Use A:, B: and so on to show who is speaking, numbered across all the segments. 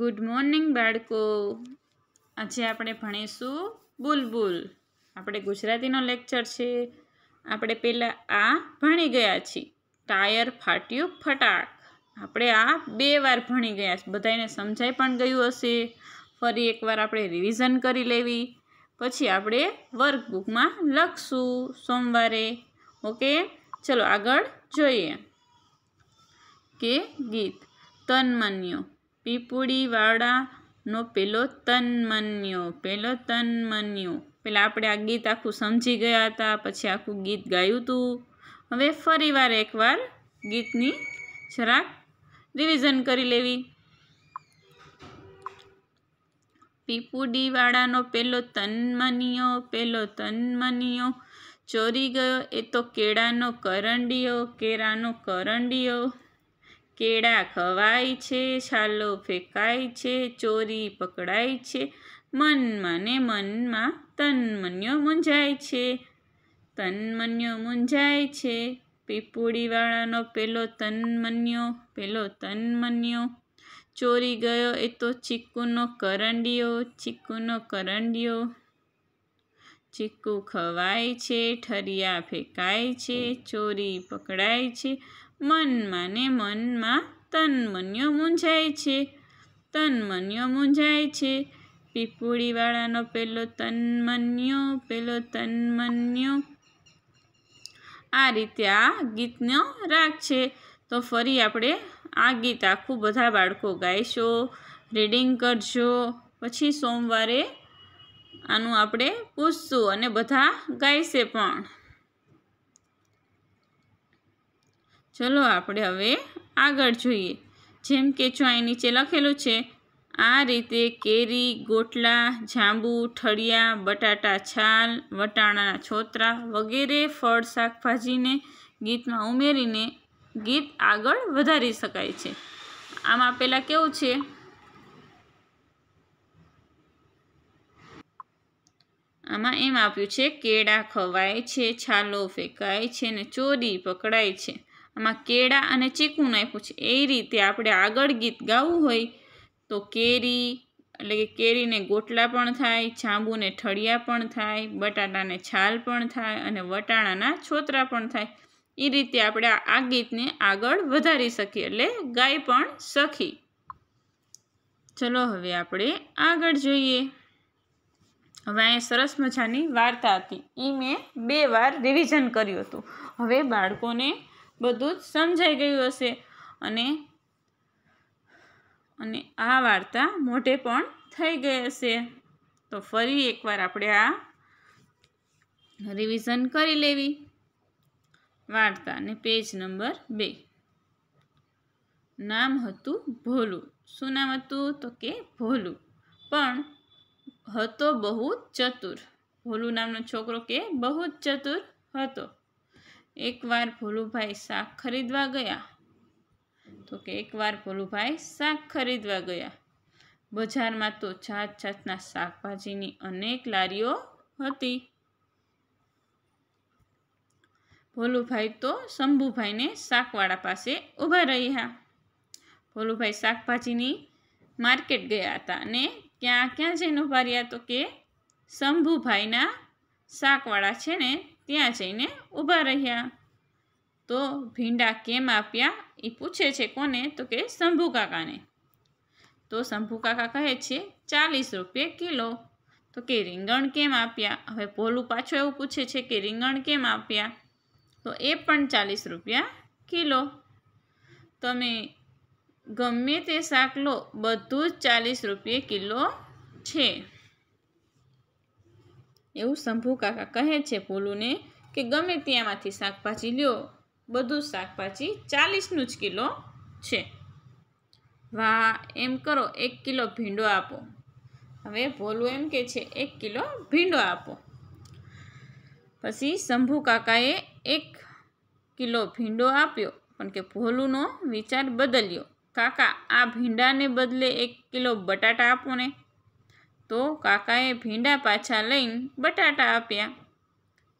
A: good morning બાળકો આજે આપણે ભણીશું બુલબુલ આપણે ગુજરાતીનો લેક્ચર છે આપણે પહેલાં આ ભણી ગયા છીએ ટાયર ફાટ્યું ફટાક આપણે આ બે વાર ભણી ગયા છીએ બધાને સમજાઈ પણ ગયું હશે ફરી એકવાર આપણે રિવિઝન કરી લેવી પછી આપણે વર્કબુકમાં લખશું સોમવારે ઓકે ચલો આગળ જોઈએ કે ગીત તન મન્યું પીપુડીવાળાનો પેલો તન્મન્યો પેલો તન્મન્યો પેલા આપણે આ ગીત આખું સમજી ગયા હતા પછી આખું ગીત ગાયું હતું હવે ફરીવાર એકવાર ગીતની જરાક રિવિઝન કરી લેવી પીપુડીવાળાનો પેલો તન્મનિયો પેલો તન્મનિયો ચોરી ગયો એ તો કેળાનો કરંડિયો કેરાનો કરંડિયો કેળા ખવાય છે છાલો ફેંકાય છે ચોરી પકડાય છે મનમાં ને મનમાં તનમન્યો મૂંઝાય છે તનમન્યો મૂંઝાય છે પીપુડીવાળાનો પેલો તનમન્યો પેલો તનમન્યો ચોરી ગયો એ તો ચીકુનો કરંડિયો ચીકુનો કરંડિયો ચીકુ ખવાય છે ઠરિયા ફેંકાય છે ચોરી પકડાય છે મનમાં ને મનમાં તનમન્યો મૂંઝાય છે તનમન્યો મૂંઝાય છે પીપુળીવાળાનો પેલો તનમન્યો પેલો તનમન્યો આ રીતે આ ગીતનો રાગ છે તો ફરી આપણે આ ગીત આખું બધા બાળકો ગાઈશો રીડિંગ કરજો પછી સોમવારે આનું આપણે પૂછશું અને બધા ગાઈશે પણ ચલો આપણે હવે આગળ જોઈએ જેમ કે જો અહીં નીચે લખેલું છે આ રીતે કેરી ગોટલા જાંબુ ઠળિયા બટાટા છાલ વટાણાના છોતરા વગેરે ફળ શાકભાજીને ગીતમાં ઉમેરીને ગીત આગળ વધારી શકાય છે આમાં પહેલાં કેવું છે આમાં એમ આપ્યું છે કેળા ખવાય છે છાલો ફેંકાય છે ને ચોરી પકડાય છે આમાં કેળા અને ચીકુ નાખ્યું છે એ રીતે આપણે આગળ ગીત ગાવું હોય તો કેરી એટલે કે કેરીને ગોટલા પણ થાય જાંબુને ઠળિયા પણ થાય બટાટાને છાલ પણ થાય અને વટાણાના છોતરા પણ થાય એ રીતે આપણે આ ગીતને આગળ વધારી શકીએ એટલે ગાય પણ સખી ચલો હવે આપણે આગળ જોઈએ હવે અહીંયા સરસ મજાની વાર્તા હતી એ મેં બે વાર રિવિઝન કર્યું હતું હવે બાળકોને બધું જ સમજાઈ ગયું હશે અને અને આ વાર્તા મોઢે પણ થઈ ગઈ હશે તો ફરી એકવાર આપણે આ રિવિઝન કરી લેવી વાર્તા અને પેજ નંબર બે નામ હતું ભોલું શું નામ હતું તો કે ભોલું પણ હતો બહુ ચતુર ભોલું નામનો છોકરો કે બહુ જ ચતુર હતો એકવાર ભોલુભાઈ શાક ખરીદવા ગયા તો કે એકવાર ભોલુભાઈ શાક ખરીદવા ગયા બજારમાં તો જાત જાતના શાકભાજીની અનેક લારીઓ હતી ભોલુભાઈ તો શંભુભાઈને શાકવાળા પાસે ઊભા રહ્યા ભોલુભાઈ શાકભાજીની માર્કેટ ગયા હતા અને ક્યાં ક્યાં જઈને ઉભા રહ્યા તો કે શંભુભાઈના શાકવાળા છે ને ત્યાં જઈને ઊભા રહ્યા તો ભીંડા કેમ આપ્યા એ પૂછે છે કોને તો કે શંભુ કાકાને તો શંભુ કાકા કહે છે ચાલીસ રૂપિયે કિલો તો કે રીંગણ કેમ આપ્યા હવે ભોલું પાછો એવું પૂછે છે કે રીંગણ કેમ આપ્યા તો એ પણ ચાલીસ રૂપિયા કિલો તમે ગમે તે શાક લો બધું જ ચાલીસ રૂપિયે કિલો છે એવું શંભુ કાકા કહે છે ભોલુને કે ગમે ત્યાંમાંથી શાકભાજી લ્યો બધું શાકભાજી ચાલીસનું જ કિલો છે વાહ એમ કરો એક કિલો ભીંડો આપો હવે ભોલું એમ કે છે એક કિલો ભીંડો આપો પછી શંભુ કાકાએ એક કિલો ભીંડો આપ્યો પણ કે ભોલુનો વિચાર બદલ્યો કાકા આ ભીંડાને બદલે એક કિલો બટાટા આપો ને તો કાકાએ ભીંડા પાછા લઈ બટાટા આપ્યા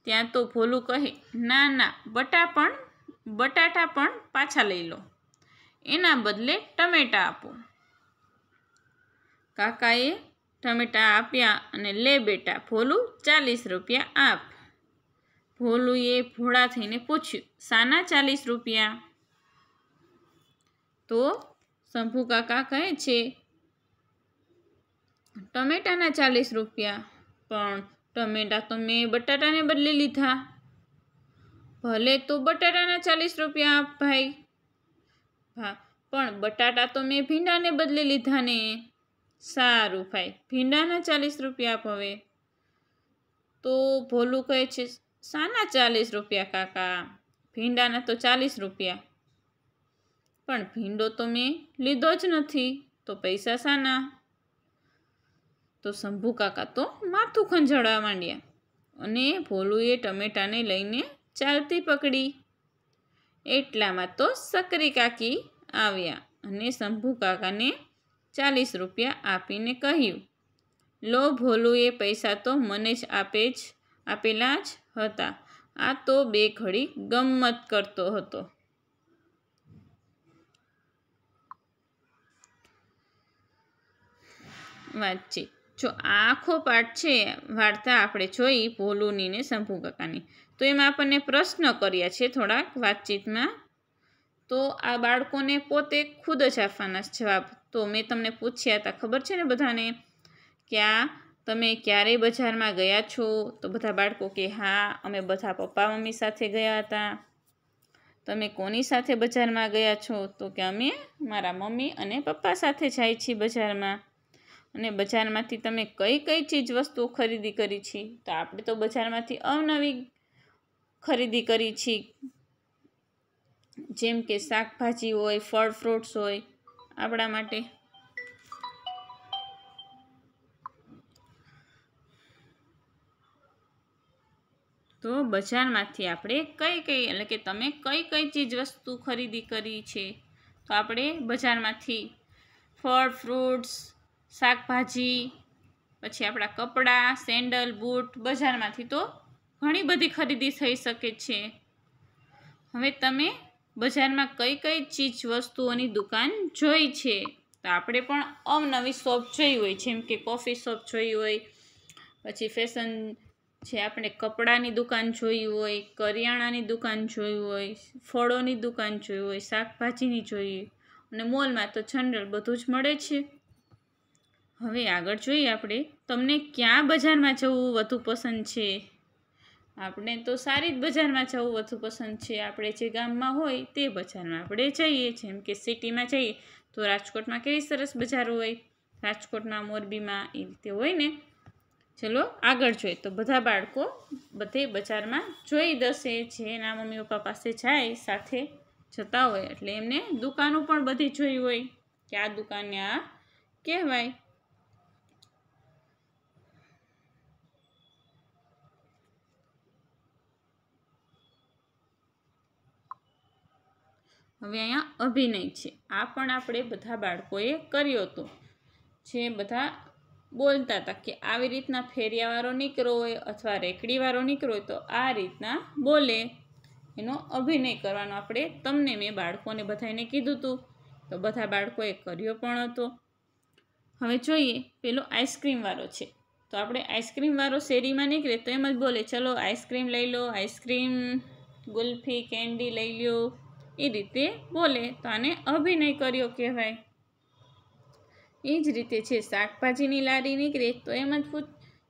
A: ત્યાં તો ભોલું કહે ના ના બટા પણ બટાટા પણ પાછા લઈ લો એના બદલે ટમેટા આપો કાકાએ ટમેટા આપ્યા અને લે બેટા ભોલું ચાલીસ રૂપિયા આપ ભોલુએ ભોળા થઈને પૂછ્યું સાના ચાલીસ રૂપિયા તો શંભુ કાકા કહે છે ટમેટાના ચાલીસ રૂપિયા પણ ટમેટા તો મેં બટાટાને બદલી લીધા ભલે તો બટાટાના ચાલીસ રૂપિયા આપ ભાઈ હા પણ બટાટા તો મેં ભીંડાને બદલી લીધા ને સારું ભાઈ ભીંડાના ચાલીસ રૂપિયા આપ હવે તો ભોલું કહે છે શાના ચાલીસ રૂપિયા કાકા ભીંડાના તો ચાલીસ રૂપિયા પણ ભીંડો તો મેં લીધો જ નથી તો પૈસા શાના તો શંભુ કાકા તો માથું ખંજળવા માંડ્યા અને ભોલુએ ટમેટાને લઈને ચાલતી પકડી એટલામાં તો સકરી કાકી આવ્યા અને શંભુ કાકાને ચાલીસ રૂપિયા આપીને કહ્યું લો ભોલુએ પૈસા તો મને જ આપે જ આપેલા જ હતા આ તો બે ઘડી ગમત કરતો હતો વાતચીત જો આખો પાઠ છે વાર્તા આપણે જોઈ ભોલુની ને શંભુ કાકાની તો એમાં આપણને પ્રશ્ન કર્યા છે થોડાક વાતચીતમાં તો આ બાળકોને પોતે ખુદ જ આપવાના જવાબ તો મેં તમને પૂછ્યા હતા ખબર છે ને બધાને કે આ તમે ક્યારે બજારમાં ગયા છો તો બધા બાળકો કે હા અમે બધા પપ્પા મમ્મી સાથે ગયા હતા તમે કોની સાથે બજારમાં ગયા છો તો કે અમે મારા મમ્મી અને પપ્પા સાથે જાય છીએ બજારમાં અને બજારમાંથી તમે કઈ કઈ ચીજ વસ્તુઓ ખરીદી કરી છે તો આપણે તો બજારમાંથી અવનવી ખરીદી કરી છે જેમ કે શાકભાજી હોય ફળ ફ્રૂટ્સ હોય આપણા માટે તો બજારમાંથી આપણે કઈ કઈ એટલે કે તમે કઈ કઈ ચીજ વસ્તુ ખરીદી કરી છે તો આપણે બજારમાંથી ફળ ફ્રૂટ્સ શાકભાજી પછી આપણા કપડાં સેન્ડલ બૂટ બજારમાંથી તો ઘણી બધી ખરીદી થઈ શકે છે હવે તમે બજારમાં કઈ કઈ ચીજ વસ્તુઓની દુકાન જોઈ છે તો આપણે પણ અવનવી શોપ જોઈ હોય જેમ કે કોફી શોપ જોઈ હોય પછી ફેશન જે આપણે કપડાની દુકાન જોઈ હોય કરિયાણાની દુકાન જોઈ હોય ફળોની દુકાન જોઈ હોય શાકભાજીની જોઈ અને મોલમાં તો જનરલ બધું જ મળે છે હવે આગળ જોઈએ આપણે તમને ક્યાં બજારમાં જવું વધુ પસંદ છે આપણે તો સારી જ બજારમાં જવું વધુ પસંદ છે આપણે જે ગામમાં હોય તે બજારમાં આપણે જઈએ જેમ કે સિટીમાં જઈએ તો રાજકોટમાં કેવી સરસ બજારો હોય રાજકોટમાં મોરબીમાં એ રીતે હોય ને ચલો આગળ જોઈએ તો બધા બાળકો બધે બજારમાં જોઈ દશે જેના મમ્મી પપ્પા પાસે જાય સાથે જતા હોય એટલે એમને દુકાનો પણ બધી જોઈ હોય કે આ દુકાને આ કહેવાય હવે અહીંયા અભિનય છે આ પણ આપણે બધા બાળકોએ કર્યો હતો જે બધા બોલતા હતા કે આવી રીતના ફેરિયાવાળો નીકળો હોય અથવા રેકડીવાળો નીકળો હોય તો આ રીતના બોલે એનો અભિનય કરવાનો આપણે તમને મેં બાળકોને બધાને કીધું હતું તો બધા બાળકોએ કર્યો પણ હતો હવે જોઈએ પેલો આઈસ્ક્રીમવાળો છે તો આપણે આઈસ્ક્રીમવાળો શેરીમાં નીકળે તો એમ જ બોલે ચલો આઈસ્ક્રીમ લઈ લો આઈસ્ક્રીમ ગુલ્ફી કેન્ડી લઈ લો એ રીતે બોલે તો આને અભિનય કર્યો કહેવાય એ જ રીતે છે શાકભાજીની લારી નીકળે તો એમ જ પૂછ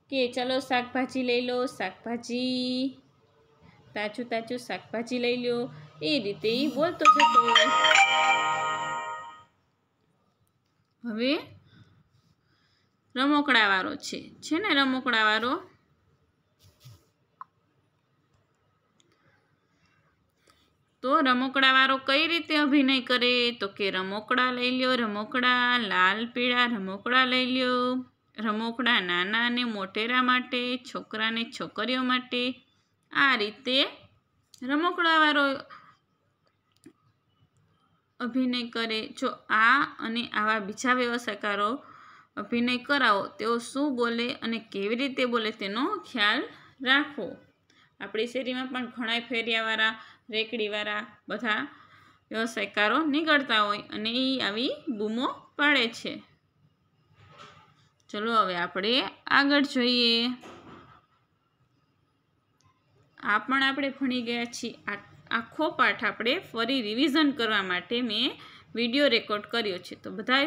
A: કે ચલો શાકભાજી લઈ લો શાકભાજી તાજું તાજું શાકભાજી લઈ લો એ રીતે એ બોલતો જતો હવે રમકડાવાળો છે છે ને રમકડાવાળો તો રમકડાવાળો કઈ રીતે અભિનય કરે તો કે રમકડા લઈ લ્યો રમકડા લાલ પીળા રમકડા લઈ લ્યો રમકડા નાના અને મોટેરા માટે છોકરા છોકરાને છોકરીઓ માટે આ રીતે રમકડાવાળો અભિનય કરે જો આ અને આવા બીજા વ્યવસાયકારો અભિનય કરાવો તેઓ શું બોલે અને કેવી રીતે બોલે તેનો ખ્યાલ રાખવો આપણી શેરીમાં પણ ઘણા ફેરિયાવાળા રેકડીવાળા બધા વ્યવસાયકારો નીકળતા હોય અને એ આવી બૂમો પાડે છે ચલો હવે આપણે આગળ જોઈએ આ પણ આપણે ભણી ગયા છીએ આખો પાઠ આપણે ફરી રિવિઝન કરવા માટે મેં વિડીયો રેકોર્ડ કર્યો છે તો બધા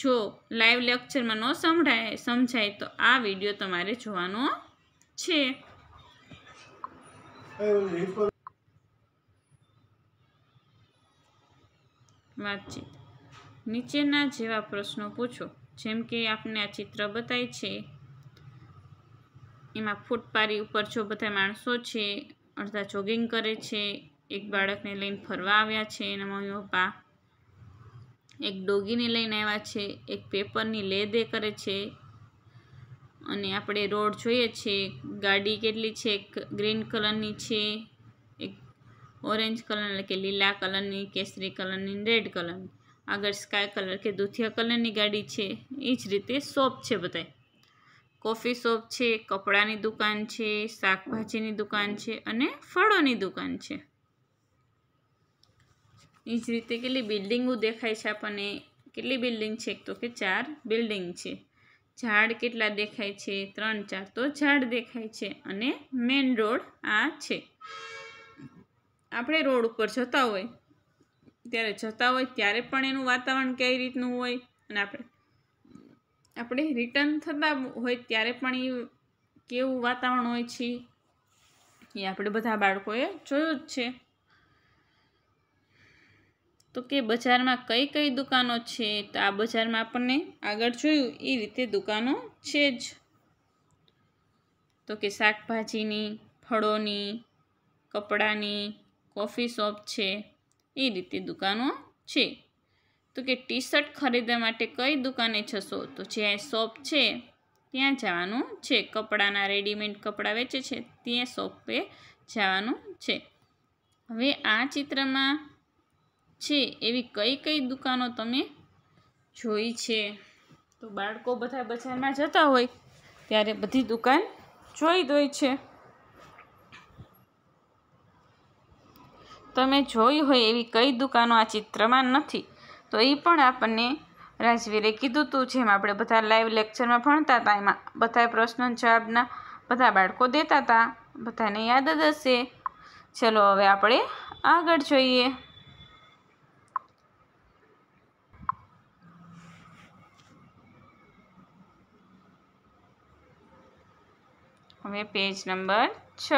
A: જો લાઈવ લેક્ચરમાં ન સમજાય સમજાય તો આ વિડીયો તમારે જોવાનો છે વાતચીત નીચેના જેવા પ્રશ્નો પૂછો જેમ કે આપને આ ચિત્ર બતાય છે એમાં ફૂટપારી ઉપર જો બધા માણસો છે અડધા જોગિંગ કરે છે એક બાળકને લઈને ફરવા આવ્યા છે એના મમ્મી પપ્પા એક ડોગીને લઈને આવ્યા છે એક પેપરની લે દે કરે છે અને આપણે રોડ જોઈએ છે ગાડી કેટલી છે ગ્રીન કલરની છે ઓરેન્જ કલર કે લીલા કલરની કેસરી કલરની રેડ કલરની આગળ સ્કાય કલર કે દુધિયા કલરની ગાડી છે એ જ રીતે શોપ છે બધાય કોફી શોપ છે કપડાની દુકાન છે શાકભાજીની દુકાન છે અને ફળોની દુકાન છે એ જ રીતે કેટલી બિલ્ડિંગો દેખાય છે આપણને કેટલી બિલ્ડિંગ છે તો કે ચાર બિલ્ડિંગ છે ઝાડ કેટલા દેખાય છે ત્રણ ચાર તો ઝાડ દેખાય છે અને મેઇન રોડ આ છે આપણે રોડ ઉપર જતા હોય ત્યારે જતા હોય ત્યારે પણ એનું વાતાવરણ કઈ રીતનું હોય અને આપણે આપણે રિટર્ન થતા હોય ત્યારે પણ એ કેવું વાતાવરણ હોય છે એ આપણે બધા બાળકોએ જોયું જ છે તો કે બજારમાં કઈ કઈ દુકાનો છે તો આ બજારમાં આપણને આગળ જોયું એ રીતે દુકાનો છે જ તો કે શાકભાજીની ફળોની કપડાની કોફી શોપ છે એ રીતે દુકાનો છે તો કે ટી શર્ટ ખરીદવા માટે કઈ દુકાને જશો તો જ્યાં શોપ છે ત્યાં જવાનું છે કપડાના રેડીમેડ કપડાં વેચે છે ત્યાં શોપે જવાનું છે હવે આ ચિત્રમાં છે એવી કઈ કઈ દુકાનો તમે જોઈ છે તો બાળકો બધા બજારમાં જતા હોય ત્યારે બધી દુકાન જોઈ દોય છે તમે જોઈ હોય એવી કઈ દુકાનો આ ચિત્રમાં નથી તો એ પણ આપણને રાજવીરે કીધું હતું જેમ આપણે બધા લાઈવ લેક્ચરમાં ભણતા હતા એમાં બધા પ્રશ્નો જવાબના બધા બાળકો દેતા હતા બધાને યાદ જ હશે ચલો હવે આપણે આગળ જોઈએ હવે પેજ નંબર છ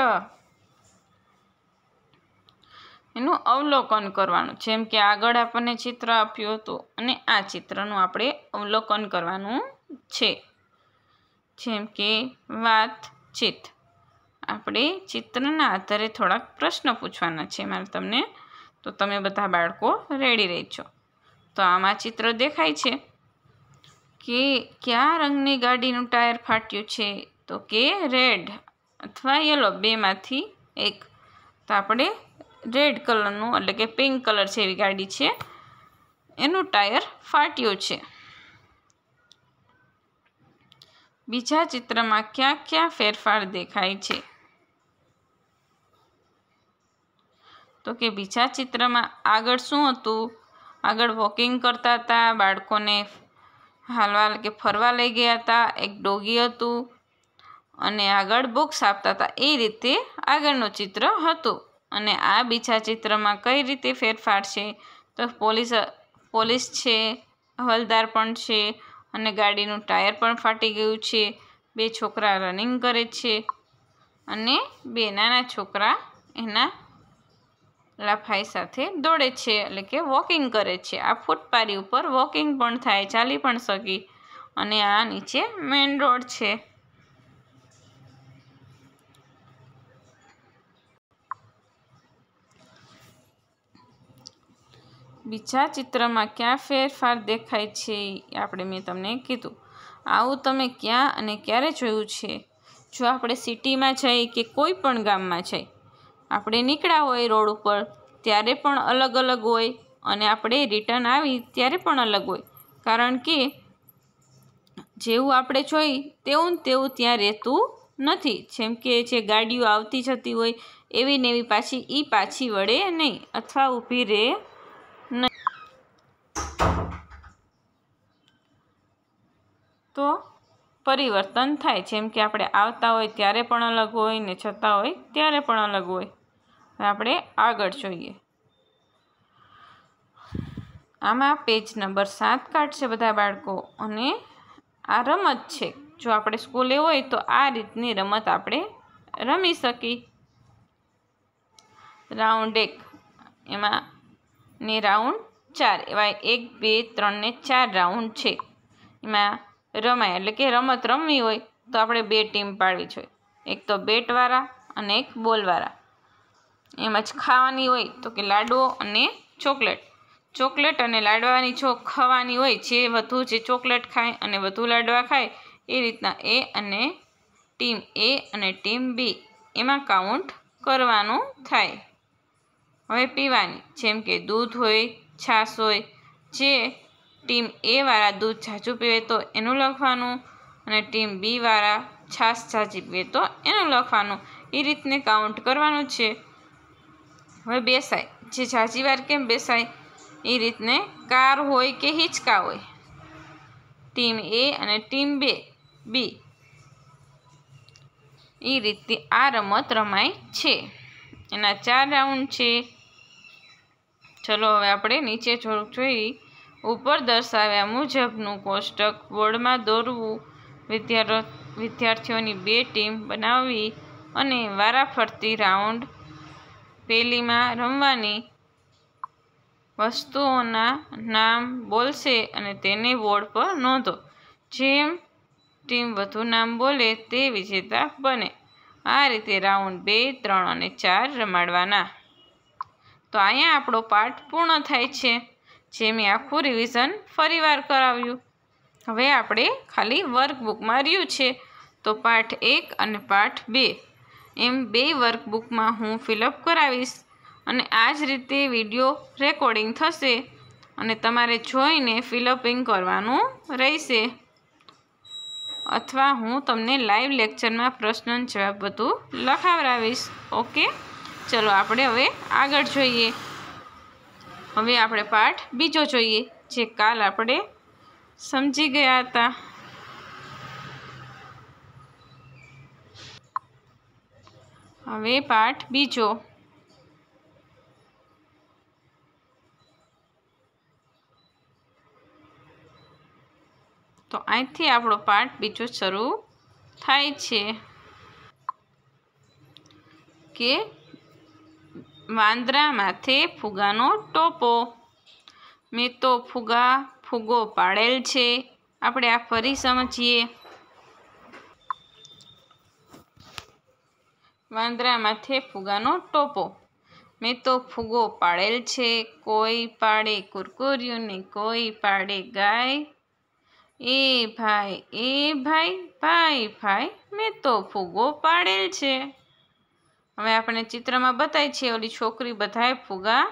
A: એનું અવલોકન કરવાનું જેમ કે આગળ આપણને ચિત્ર આપ્યું હતું અને આ ચિત્રનું આપણે અવલોકન કરવાનું છે જેમ કે વાતચીત આપણે ચિત્રના આધારે થોડાક પ્રશ્ન પૂછવાના છે મારે તમને તો તમે બધા બાળકો રેડી રહેજો તો આમાં ચિત્ર દેખાય છે કે કયા રંગની ગાડીનું ટાયર ફાટ્યું છે તો કે રેડ અથવા યલો બેમાંથી એક તો આપણે રેડ કલરનું એટલે કે પિંક કલર છે એવી ગાડી છે એનું ટાયર ફાટ્યું છે બીજા ચિત્રમાં ક્યાં ક્યાં ફેરફાર દેખાય છે તો કે બીજા ચિત્રમાં આગળ શું હતું આગળ વોકિંગ કરતા હતા બાળકોને હાલવા કે ફરવા લઈ ગયા હતા એક ડોગી હતું અને આગળ બુક્સ આપતા હતા એ રીતે આગળનું ચિત્ર હતું અને આ બીજા ચિત્રમાં કઈ રીતે ફેરફાર છે તો પોલીસ પોલીસ છે હવલદાર પણ છે અને ગાડીનું ટાયર પણ ફાટી ગયું છે બે છોકરા રનિંગ કરે છે અને બે નાના છોકરા એના લાફાઈ સાથે દોડે છે એટલે કે વોકિંગ કરે છે આ ફૂટપારી ઉપર વોકિંગ પણ થાય ચાલી પણ શકી અને આ નીચે મેઇન રોડ છે બીજા ચિત્રમાં ક્યાં ફેરફાર દેખાય છે આપણે મેં તમને કીધું આવું તમે ક્યાં અને ક્યારે જોયું છે જો આપણે સિટીમાં જઈએ કે કોઈ પણ ગામમાં જઈએ આપણે નીકળ્યા હોય રોડ ઉપર ત્યારે પણ અલગ અલગ હોય અને આપણે રિટર્ન આવી ત્યારે પણ અલગ હોય કારણ કે જેવું આપણે જોઈ તેવું તેવું ત્યાં રહેતું નથી જેમ કે જે ગાડીઓ આવતી જતી હોય એવી ને એવી પાછી એ પાછી વળે નહીં અથવા ઊભી રહે તો પરિવર્તન થાય જેમ કે આપણે આવતા હોય ત્યારે પણ અલગ હોય ને જતા હોય ત્યારે પણ અલગ હોય આપણે આગળ જોઈએ આમાં પેજ નંબર સાત કાઢશે બધા બાળકો અને આ રમત છે જો આપણે સ્કૂલે હોય તો આ રીતની રમત આપણે રમી શકીએ રાઉન્ડ એક એમાં ને રાઉન્ડ ચાર એવા એક બે ત્રણ ને ચાર રાઉન્ડ છે એમાં રમાય એટલે કે રમત રમવી હોય તો આપણે બે ટીમ પાડવી જોઈએ એક તો બેટવાળા અને એક બોલવાળા એમ જ ખાવાની હોય તો કે લાડવો અને ચોકલેટ ચોકલેટ અને લાડવાની છો ખાવાની હોય જે વધુ જે ચોકલેટ ખાય અને વધુ લાડવા ખાય એ રીતના એ અને ટીમ એ અને ટીમ બી એમાં કાઉન્ટ કરવાનું થાય હવે પીવાની જેમ કે દૂધ હોય છાશ હોય જે ટીમ એ વાળા દૂધ ઝાઝું પીવે તો એનું લખવાનું અને ટીમ બી વાળા છાશ ઝાઝી પીવે તો એનું લખવાનું એ રીતને કાઉન્ટ કરવાનું છે હવે બેસાય જે ઝાઝી વાર કેમ બેસાય એ રીતને કાર હોય કે હિંચકા હોય ટીમ એ અને ટીમ બે બી એ રીતે આ રમત રમાય છે એના ચાર રાઉન્ડ છે ચલો હવે આપણે નીચે થોડુંક જોઈએ ઉપર દર્શાવ્યા મુજબનું કોષ્ટક બોર્ડમાં દોરવું વિદ્યાર્થીઓની બે ટીમ બનાવવી અને વારાફરતી રાઉન્ડ પેલીમાં રમવાની વસ્તુઓના નામ બોલશે અને તેને બોર્ડ પર નોંધો જેમ ટીમ વધુ નામ બોલે તે વિજેતા બને આ રીતે રાઉન્ડ બે ત્રણ અને ચાર રમાડવાના તો અહીંયા આપણો પાઠ પૂર્ણ થાય છે જે મેં આખું રિવિઝન ફરીવાર કરાવ્યું હવે આપણે ખાલી વર્કબુકમાં રહ્યું છે તો પાઠ એક અને પાઠ બે એમ બે વર્કબુકમાં હું ફિલઅપ કરાવીશ અને આ જ રીતે વિડીયો રેકોર્ડિંગ થશે અને તમારે જોઈને ફિલઅપિંગ કરવાનું રહેશે અથવા હું તમને લાઈવ લેક્ચરમાં પ્રશ્ન જવાબ બધું લખાવડાવીશ ઓકે ચલો આપણે હવે આગળ જોઈએ હવે આપણે પાઠ બીજો જોઈએ જે કાલ આપણે સમજી ગયા હતા હવે પાઠ બીજો તો અહીંથી આપણો પાઠ બીજો શરૂ થાય છે કે વાંદરા માથે ફુગાનો ટોપો મેં તો ફુગા ફુગો પાડેલ છે આપણે આ ફરી સમજીએ વાંદરા માથે ફુગાનો ટોપો મેં તો ફુગો પાડેલ છે કોઈ પાડે કુરકુર્યું ને કોઈ પાડે ગાય એ ભાઈ એ ભાઈ ભાઈ ભાઈ મેં તો ફુગો પાડેલ છે હવે આપણે ચિત્રમાં બતાવી છે ઓલી છોકરી બધાએ ફૂગા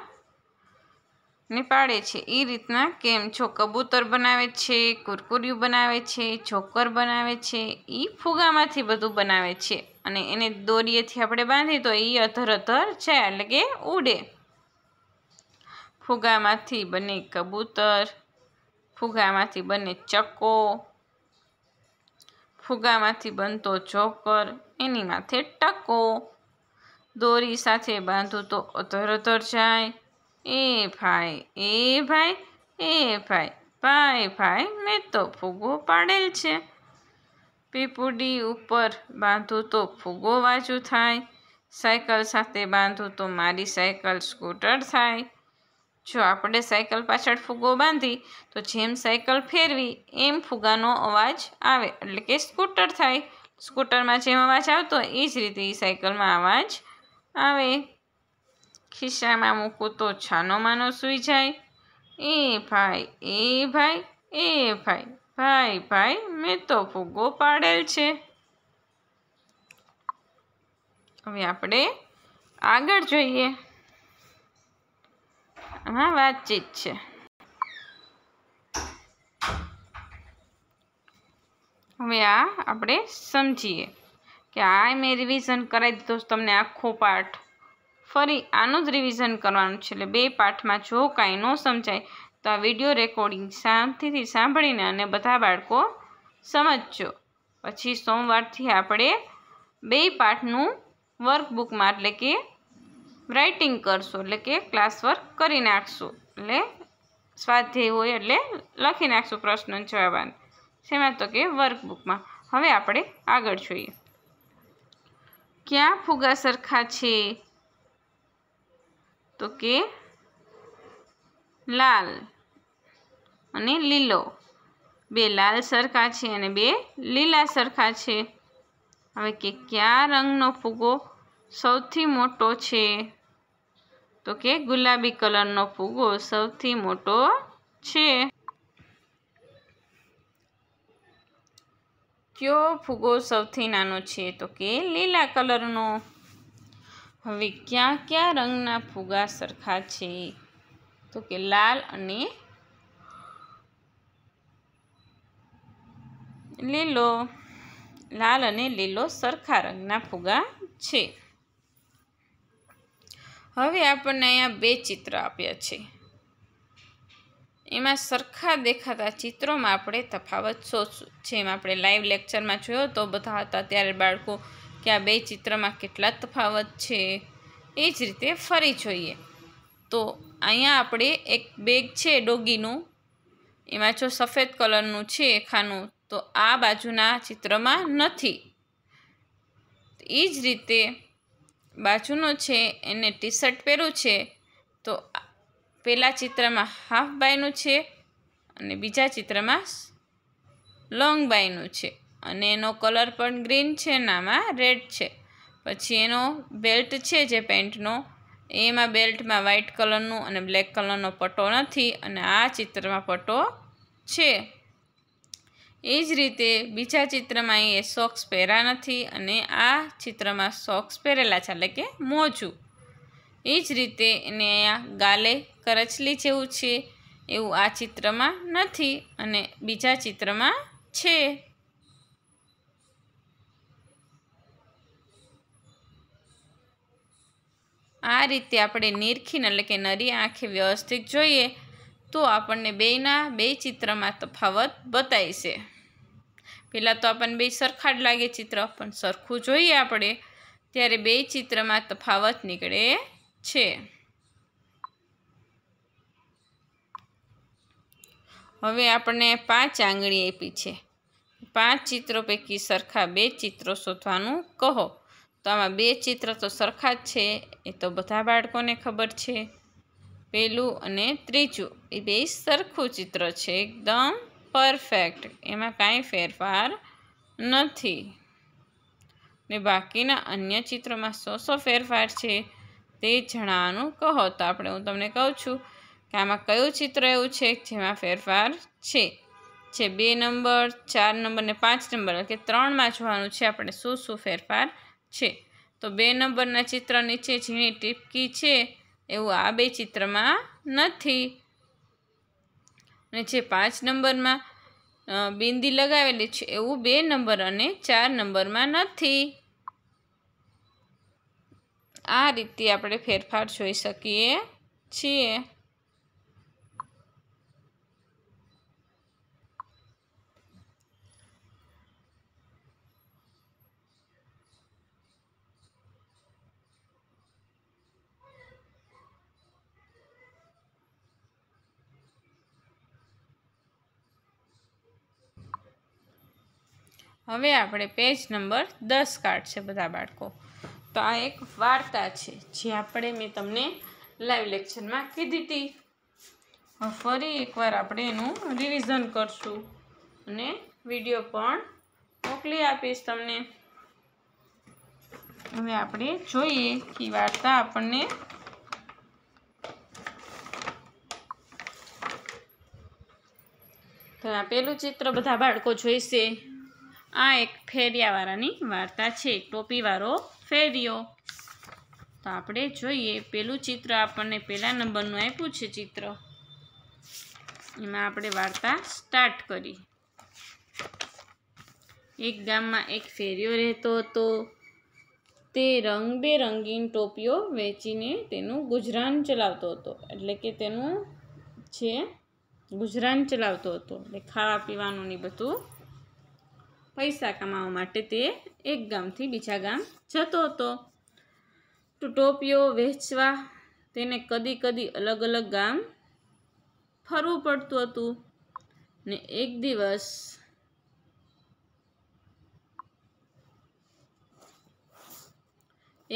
A: નીપાડે છે એ રીતના કેમ છો કબૂતર બનાવે છે કુરકુરિયું બનાવે છે ચોકર બનાવે છે એ ફૂગામાંથી બધું બનાવે છે અને એને દોરીએથી આપણે બાંધી તો એ અધર અધર છે એટલે કે ઉડે ફૂગામાંથી બને કબૂતર ફૂગામાંથી બને ચક્કો ફૂગામાંથી બનતો ચોકર એની માથે ટકો દોરી સાથે બાંધું તો અધરધર જાય એ ભાઈ એ ભાઈ એ ભાઈ ભાઈ ભાઈ મેં તો ફૂગો પાડેલ છે પીપુડી ઉપર બાંધું તો ફૂગો વાજુ થાય સાયકલ સાથે બાંધું તો મારી સાયકલ સ્કૂટર થાય જો આપણે સાયકલ પાછળ ફૂગો બાંધી તો જેમ સાયકલ ફેરવી એમ ફૂગાનો અવાજ આવે એટલે કે સ્કૂટર થાય સ્કૂટરમાં જેમ અવાજ આવતો એ જ રીતે એ સાયકલમાં અવાજ આવે ખિસ્સામાં મૂકું તો છાનો માનો સૂઈ જાય એ ભાઈ એ ભાઈ એ ભાઈ ભાઈ ભાઈ મેં તો ફુગ્ગો પાડેલ છે હવે આપણે આગળ જોઈએ હા વાતચીત છે હવે આ આપણે સમજીએ કે આ મેં રિવિઝન કરાવી દીધો તમને આખો પાઠ ફરી આનું જ રિવિઝન કરવાનું છે એટલે બે પાઠમાં જો કાંઈ ન સમજાય તો આ વિડીયો રેકોર્ડિંગ શાંતિથી સાંભળીને અને બધા બાળકો સમજજો પછી સોમવારથી આપણે બે પાઠનું વર્કબુકમાં એટલે કે રાઇટિંગ કરશું એટલે કે ક્લાસ વર્ક કરી નાખશું એટલે સ્વાધ્યાય હોય એટલે લખી નાખશું પ્રશ્ન જવાબ શેમાં તો કે વર્કબુકમાં હવે આપણે આગળ જોઈએ ક્યાં ફુગા સરખા છે તો કે લાલ અને લીલો બે લાલ સરખા છે અને બે લીલા સરખા છે હવે કે કયા રંગનો ફૂગો સૌથી મોટો છે તો કે ગુલાબી કલરનો ફૂગો સૌથી મોટો છે કયો ફૂગો સૌથી નાનો છે તો કે લીલા કલરનો હવે ક્યાં કયા રંગના ફૂગા સરખા છે તો કે લાલ અને લીલો લાલ અને લીલો સરખા રંગના ફૂગા છે હવે આપણને અહીંયા બે ચિત્ર આપ્યા છે એમાં સરખા દેખાતા ચિત્રોમાં આપણે તફાવત શોધશું જેમ આપણે લાઈવ લેક્ચરમાં જોયો તો બધા હતા ત્યારે બાળકો કે આ બે ચિત્રમાં કેટલા તફાવત છે એ જ રીતે ફરી જોઈએ તો અહીંયા આપણે એક બેગ છે ડોગીનું એમાં જો સફેદ કલરનું છે ખાનું તો આ બાજુના ચિત્રમાં નથી એ જ રીતે બાજુનો છે એને ટી શર્ટ પહેર્યું છે તો પહેલાં ચિત્રમાં હાફ બાયનું છે અને બીજા ચિત્રમાં લોંગ બાયનું છે અને એનો કલર પણ ગ્રીન છે અને રેડ છે પછી એનો બેલ્ટ છે જે પેન્ટનો એમાં બેલ્ટમાં વ્હાઇટ કલરનું અને બ્લેક કલરનો પટ્ટો નથી અને આ ચિત્રમાં પટ્ટો છે એ જ રીતે બીજા ચિત્રમાં એ સોક્સ પહેર્યા નથી અને આ ચિત્રમાં સોક્સ પહેરેલા છે એટલે કે મોજું એ જ રીતે એને અહીંયા ગાલે કરચલી જેવું છે એવું આ ચિત્રમાં નથી અને બીજા ચિત્રમાં છે આ રીતે આપણે નિરખીને એટલે કે નરી આંખે વ્યવસ્થિત જોઈએ તો આપણને બેયના બે ચિત્રમાં તફાવત બતાવશે પહેલાં તો આપણને બે સરખા જ લાગે ચિત્ર પણ સરખું જોઈએ આપણે ત્યારે બે ચિત્રમાં તફાવત નીકળે છે હવે આપણને પાંચ આંગળી આપી છે પાંચ ચિત્રો પૈકી સરખા બે ચિત્રો શોધવાનું કહો તો આમાં બે ચિત્ર તો સરખા જ છે એ તો બધા બાળકોને ખબર છે પહેલું અને ત્રીજું એ બે સરખું ચિત્ર છે એકદમ પરફેક્ટ એમાં કાંઈ ફેરફાર નથી ને બાકીના અન્ય ચિત્રોમાં સો સો ફેરફાર છે તે જણાવવાનું કહો તો આપણે હું તમને કહું છું કે આમાં કયું ચિત્ર એવું છે જેમાં ફેરફાર છે જે બે નંબર ચાર નંબર ને પાંચ નંબર કે ત્રણમાં જોવાનું છે આપણે શું શું ફેરફાર છે તો બે નંબરના ચિત્ર નીચે ઝીણી ટીપકી છે એવું આ બે ચિત્રમાં નથી અને જે પાંચ નંબરમાં બિંદી લગાવેલી છે એવું બે નંબર અને ચાર નંબરમાં નથી આ રીતે આપણે ફેરફાર જોઈ શકીએ છીએ હવે આપણે પેજ નંબર દસ કાઢશે બધા બાળકો તો આ એક વાર્તા છે જે આપણે મેં તમને લાઈવ લેક્ચરમાં કીધી હતી ફરી એકવાર આપણે એનું રિવિઝન કરશું અને વિડીયો પણ મોકલી આપીશ તમને હવે આપણે જોઈએ કે વાર્તા આપણને તો આ પેલું ચિત્ર બધા બાળકો જોઈશે આ એક ફેરિયાવાળાની વાર્તા છે ટોપીવાળો ફેરિયો તો આપણે જોઈએ પેલું ચિત્ર આપણને પહેલા નંબરનું આપ્યું છે ચિત્ર એમાં આપણે વાર્તા સ્ટાર્ટ કરી એક ગામમાં એક ફેરિયો રહેતો હતો તે રંગબેરંગીન ટોપીઓ વેચીને તેનું ગુજરાન ચલાવતો હતો એટલે કે તેનું છે ગુજરાન ચલાવતો હતો એટલે ખાવા પીવાનું ને બધું પૈસા કમાવા માટે તે એક ગામથી બીજા ગામ જતો હતો તો ટોપીઓ વેચવા તેને કદી કદી અલગ અલગ ગામ ફરવું પડતું હતું ને એક દિવસ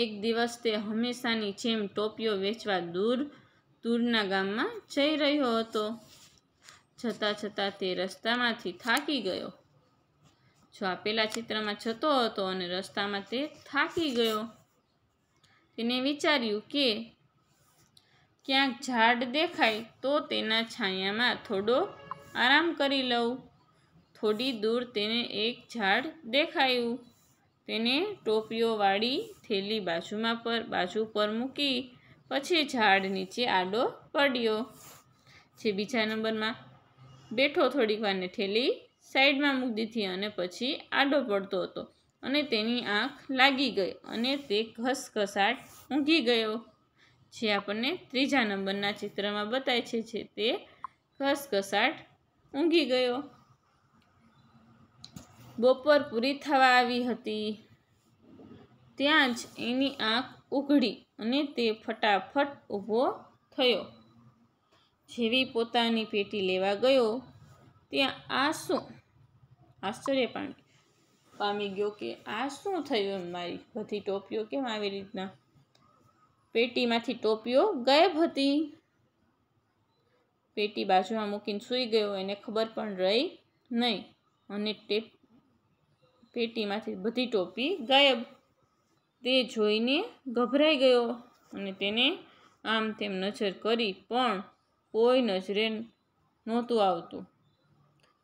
A: એક દિવસ તે હંમેશાની જેમ ટોપીઓ વેચવા દૂર દૂરના ગામમાં જઈ રહ્યો હતો છતાં છતાં તે રસ્તામાંથી થાકી ગયો જો આ પહેલાં ચિત્રમાં જતો હતો અને રસ્તામાં તે થાકી ગયો તેને વિચાર્યું કે ક્યાંક ઝાડ દેખાય તો તેના છાયામાં થોડો આરામ કરી લઉં થોડી દૂર તેને એક ઝાડ દેખાયું તેને ટોપીઓ વાળી થેલી બાજુમાં પર બાજુ પર મૂકી પછી ઝાડ નીચે આડો પડ્યો જે બીજા નંબરમાં બેઠો થોડીક વારને થેલી સાઈડમાં મૂકી દીધી અને પછી આડો પડતો હતો અને તેની આંખ લાગી ગઈ અને તે ઘસઘસાટ ઊંઘી ગયો જે આપણને ત્રીજા નંબરના ચિત્રમાં બતાય છે જે તે ઘસઘસાટ ઊંઘી ગયો બપોર પૂરી થવા આવી હતી ત્યાં જ એની આંખ ઉઘડી અને તે ફટાફટ ઊભો થયો જેવી પોતાની પેટી લેવા ગયો ત્યાં આ શું આશ્ચર્ય પામી પામી ગયો કે આ શું થયું એમ મારી બધી ટોપીઓ કેમ આવી રીતના પેટીમાંથી ટોપીઓ ગાયબ હતી પેટી બાજુમાં મૂકીને સૂઈ ગયો એને ખબર પણ રહી નહીં અને તે પેટીમાંથી બધી ટોપી ગાયબ તે જોઈને ગભરાઈ ગયો અને તેને આમ તેમ નજર કરી પણ કોઈ નજરે નહોતું આવતું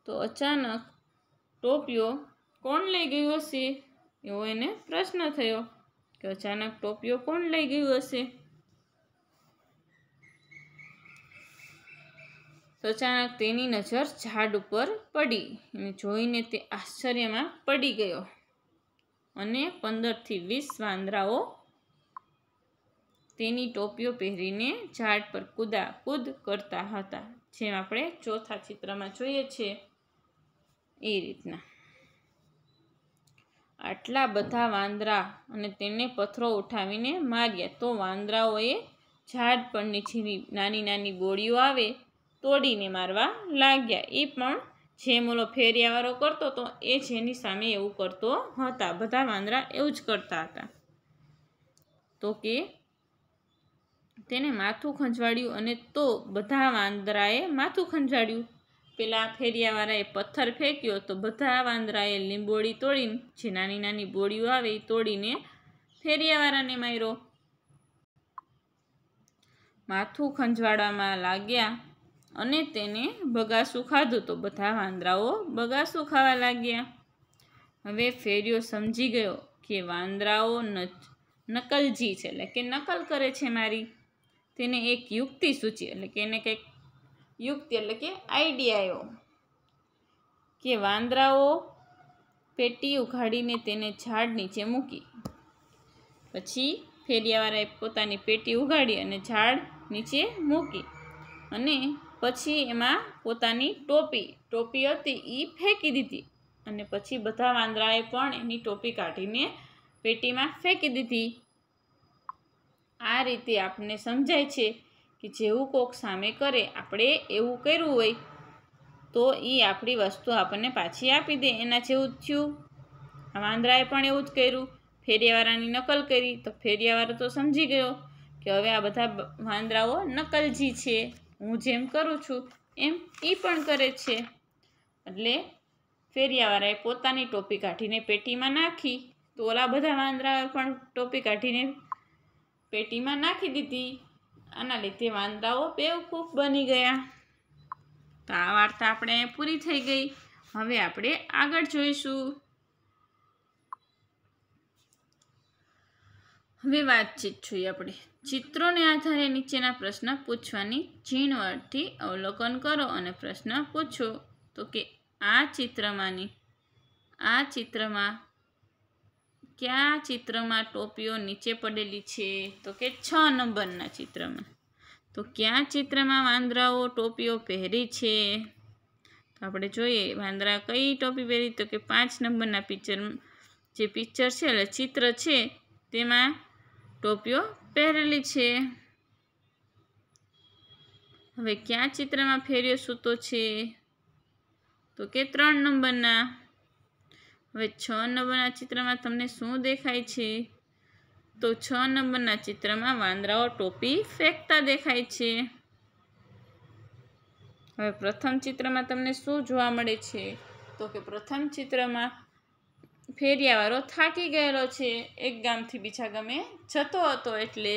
A: તો અચાનક ટોપીઓ કોણ લઈ ગયું હશે એવો એને પ્રશ્ન થયો કે અચાનક ટોપીઓ કોણ લઈ ગયું હશે તો અચાનક તેની નજર ઝાડ ઉપર પડી અને જોઈને તે આશ્ચર્યમાં પડી ગયો અને પંદરથી વીસ વાંદરાઓ તેની ટોપીઓ પહેરીને ઝાડ પર કૂદા કૂદ કરતા હતા જેમ આપણે ચોથા ચિત્રમાં જોઈએ છીએ એ રીતના આટલા બધા વાંદરા અને તેને પથરો ઉઠાવીને માર્યા તો વાંદરાઓએ ઝાડ પરની જેવી નાની નાની બોળીઓ આવે તોડીને મારવા લાગ્યા એ પણ જેમ ઓલો ફેરિયાવાળો કરતો હતો એ જેની સામે એવું કરતો હતા બધા વાંદરા એવું જ કરતા હતા તો કે તેને માથું ખંજવાડ્યું અને તો બધા વાંદરાએ માથું ખંજાડ્યું પેલા એ પથ્થર ફેંક્યો તો બધા વાંદરાએ લીંબોળી તોડીને જે નાની નાની બોળીઓ આવે એ તોડીને ફેરિયાવાળાને માર્યો માથું ખંજવાડવામાં લાગ્યા અને તેને બગાસું ખાધું તો બધા વાંદરાઓ બગાસું ખાવા લાગ્યા હવે ફેરિયો સમજી ગયો કે વાંદરાઓ નકલજી છે એટલે કે નકલ કરે છે મારી તેને એક યુક્તિ સૂચી એટલે કે એને કંઈક યુક્તિ એટલે કે આઈડિયાઓ કે વાંદરાઓ પેટી ઉઘાડીને તેને ઝાડ નીચે મૂકી પછી ફેરિયાવાળાએ પોતાની પેટી ઉઘાડી અને ઝાડ નીચે મૂકી અને પછી એમાં પોતાની ટોપી ટોપી હતી એ ફેંકી દીધી અને પછી બધા વાંદરાએ પણ એની ટોપી કાઢીને પેટીમાં ફેંકી દીધી આ રીતે આપને સમજાય છે કે જેવું કોક સામે કરે આપણે એવું કર્યું હોય તો એ આપણી વસ્તુ આપણને પાછી આપી દે એના જેવું જ થયું આ વાંદરાએ પણ એવું જ કર્યું ફેરિયાવાળાની નકલ કરી તો ફેરિયાવાળો તો સમજી ગયો કે હવે આ બધા વાંદરાઓ નકલજી છે હું જેમ કરું છું એમ એ પણ કરે છે એટલે ફેરિયાવાળાએ પોતાની ટોપી કાઢીને પેટીમાં નાખી તો ઓલા બધા વાંદરાઓએ પણ ટોપી કાઢીને પેટીમાં નાખી દીધી આના લીધે વાંદરાઓ બેવકૂફ બની ગયા તો આ વાર્તા આપણે પૂરી થઈ ગઈ હવે આપણે આગળ જોઈશું હવે વાતચીત જોઈએ આપણે ચિત્રોને આધારે નીચેના પ્રશ્ન પૂછવાની ઝીણવટથી અવલોકન કરો અને પ્રશ્ન પૂછો તો કે આ ચિત્રમાંની આ ચિત્રમાં કયા ચિત્રમાં ટોપીઓ નીચે પડેલી છે તો કે છ નંબરના ચિત્રમાં તો કયા ચિત્રમાં વાંદરાઓ ટોપીઓ પહેરી છે તો આપણે જોઈએ વાંદરા કઈ ટોપી પહેરી તો કે પાંચ નંબરના પિક્ચર જે પિક્ચર છે એટલે ચિત્ર છે તેમાં ટોપીઓ પહેરેલી છે હવે ક્યાં ચિત્રમાં ફેર્યો સૂતો છે તો કે ત્રણ નંબરના હવે છ નંબરના ચિત્રમાં તમને શું દેખાય છે તો છ નંબરના ચિત્રમાં વાંદરાઓ ટોપી ફેંકતા દેખાય છે હવે પ્રથમ ચિત્રમાં તમને શું જોવા મળે છે તો કે પ્રથમ ચિત્રમાં ફેરિયાવાળો થાકી ગયેલો છે એક ગામથી બીજા ગામે જતો હતો એટલે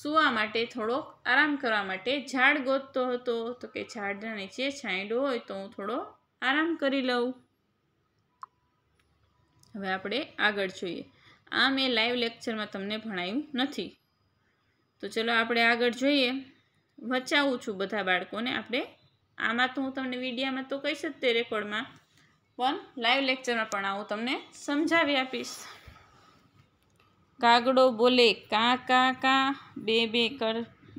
A: સૂવા માટે થોડોક આરામ કરવા માટે ઝાડ ગોતતો હતો તો કે ઝાડના નીચે છાંયડો હોય તો હું થોડો આરામ કરી લઉં હવે આપણે આગળ જોઈએ આ મેં લાઈવ લેક્ચરમાં તમને ભણાયું નથી તો ચલો આપણે આગળ જોઈએ વચાવું છું બધા બાળકોને આપણે આમાં તો હું તમને વિડીયામાં તો કહીશ જ તે રેકોર્ડમાં પણ લાઈવ લેક્ચરમાં પણ આવું તમને સમજાવી આપીશ કાગડો બોલે કા કા કા બે બે કર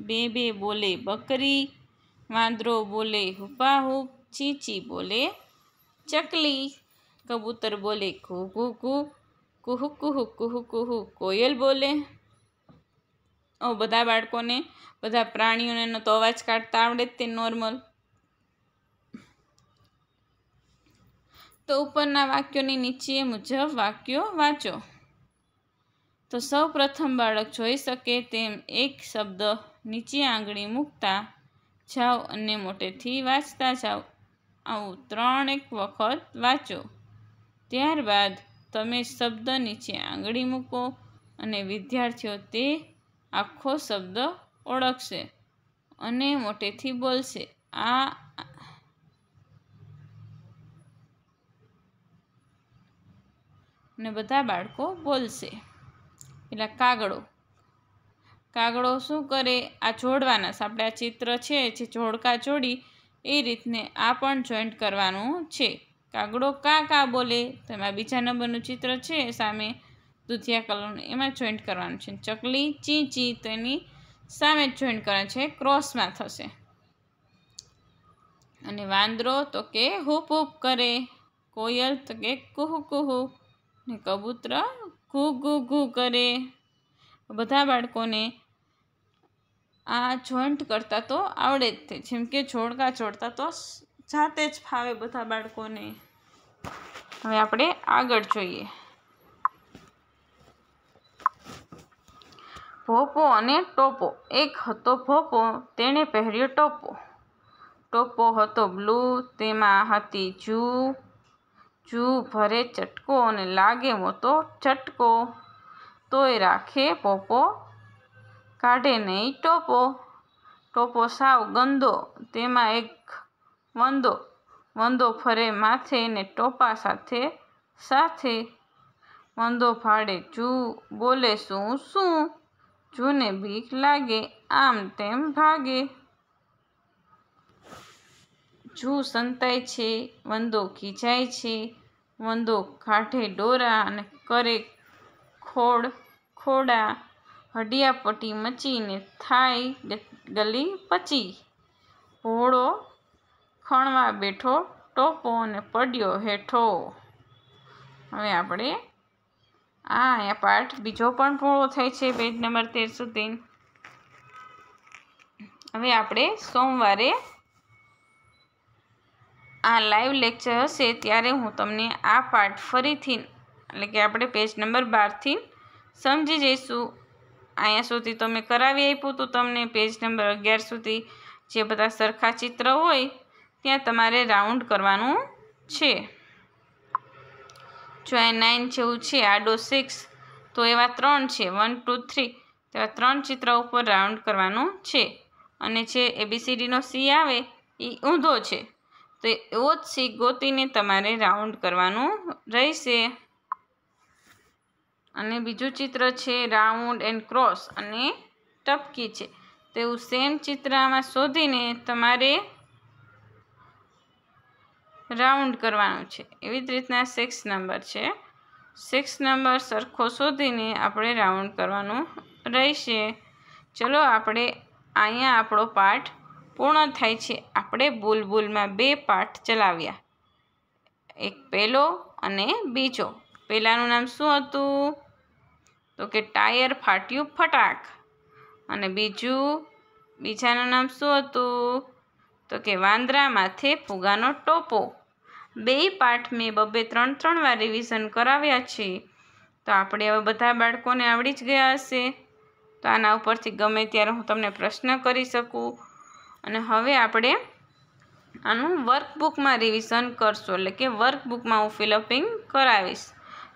A: બે બે બોલે બકરી વાંદરો બોલે હુપાહુપ ચીચી બોલે ચકલી કબૂતર બોલે કુ કુ કુ કુહુ કુહુ કુહુ કુહુ કોયલ બોલે ઓ બધા બાળકોને બધા પ્રાણીઓને તો અવાજ કાઢતા આવડે જ તે નોર્મલ તો ઉપરના વાક્યોની નીચે મુજબ વાક્યો વાંચો તો સૌ પ્રથમ બાળક જોઈ શકે તેમ એક શબ્દ નીચે આંગળી મૂકતા જાઓ અને મોટેથી વાંચતા જાઓ આવું ત્રણ એક વખત વાંચો ત્યારબાદ તમે શબ્દ નીચે આંગળી મૂકો અને વિદ્યાર્થીઓ તે આખો શબ્દ ઓળખશે અને મોટેથી બોલશે આ ને બધા બાળકો બોલશે એટલે કાગડો કાગડો શું કરે આ જોડવાના આપણે આ ચિત્ર છે જે જોડકા જોડી એ રીતને આ પણ જોઈન્ટ કરવાનું છે કાગડો કા કા બોલે તો એમાં બીજા નંબરનું ચિત્ર છે સામે દુધિયા કલરનું એમાં જોઈન્ટ કરવાનું છે ચકલી ચી ચી તો એની સામે જોઈન્ટ કરવાનું છે ક્રોસમાં થશે અને વાંદરો તો કે હૂપ હૂપ કરે કોયલ તો કે કુહ કુહ ને કબૂતર ઘુ ઘુ ઘુ કરે બધા બાળકોને આ જોઈન્ટ કરતા તો આવડે જ તે જેમ કે છોડકા છોડતા તો જાતે જ ફાવે બધા બાળકોને હવે આપણે આગળ જોઈએ ભોપો અને ટોપો એક હતો ભોપો તેણે પહેર્યો ટોપો ટોપો હતો બ્લુ તેમાં હતી જૂ જૂ ભરે ચટકો અને લાગે મોટો ચટકો તોય રાખે પોપો કાઢે નહીં ટોપો ટોપો સાવ ગંદો તેમાં એક વંદો વંદો ફરે માથે ને ટોપા સાથે સાથે વંદો ફાડે જુ બોલે શું શું જૂને બીક લાગે આમ તેમ ભાગે જુ સંતાય છે વંદો ખીજાય છે વંદો કાઢે ડોરા અને કરે ખોડ ખોડા હડિયાપટી મચીને થાય ગલી પચી ઘોડો ખણવા બેઠો ટોપો અને પડ્યો હેઠો હવે આપણે આ અહીંયા પાઠ બીજો પણ પૂરો થાય છે પેજ નંબર તેર સુધી હવે આપણે સોમવારે આ લાઈવ લેક્ચર હશે ત્યારે હું તમને આ પાઠ ફરીથી એટલે કે આપણે પેજ નંબર બારથી સમજી જઈશું અહીંયા સુધી તો મેં કરાવી આપ્યું હતું તમને પેજ નંબર અગિયાર સુધી જે બધા સરખા ચિત્ર હોય ત્યાં તમારે રાઉન્ડ કરવાનું છે જો એ નાઇન જેવું છે આડો સિક્સ તો એવા ત્રણ છે વન ટુ થ્રી તેવા ત્રણ ચિત્ર ઉપર રાઉન્ડ કરવાનું છે અને જે એબીસીડીનો સી આવે એ ઊંધો છે તો એવો જ સી ગોતીને તમારે રાઉન્ડ કરવાનું રહેશે અને બીજું ચિત્ર છે રાઉન્ડ એન્ડ ક્રોસ અને ટપકી છે તેવું સેમ ચિત્રમાં શોધીને તમારે રાઉન્ડ કરવાનું છે એવી જ રીતના સિક્સ નંબર છે સિક્સ નંબર સરખો શોધીને આપણે રાઉન્ડ કરવાનું રહેશે ચલો આપણે અહીંયા આપણો પાઠ પૂર્ણ થાય છે આપણે બુલબુલમાં બે પાઠ ચલાવ્યા એક પહેલો અને બીજો પહેલાંનું નામ શું હતું તો કે ટાયર ફાટ્યું ફટાક અને બીજું બીજાનું નામ શું હતું તો કે વાંદરા માથે ફુગાનો ટોપો બે પાઠ મેં બબે ત્રણ ત્રણ વાર રિવિઝન કરાવ્યા છે તો આપણે હવે બધા બાળકોને આવડી જ ગયા હશે તો આના ઉપરથી ગમે ત્યારે હું તમને પ્રશ્ન કરી શકું અને હવે આપણે આનું વર્કબુકમાં રિવિઝન કરશું એટલે કે વર્કબુકમાં હું ફિલઅપિંગ કરાવીશ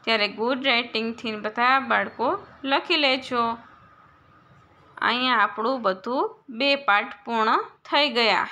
A: ત્યારે ગુડ રાઇટિંગથી બધા બાળકો લખી લેજો અહીંયા આપણું બધું બે પાઠ પૂર્ણ થઈ ગયા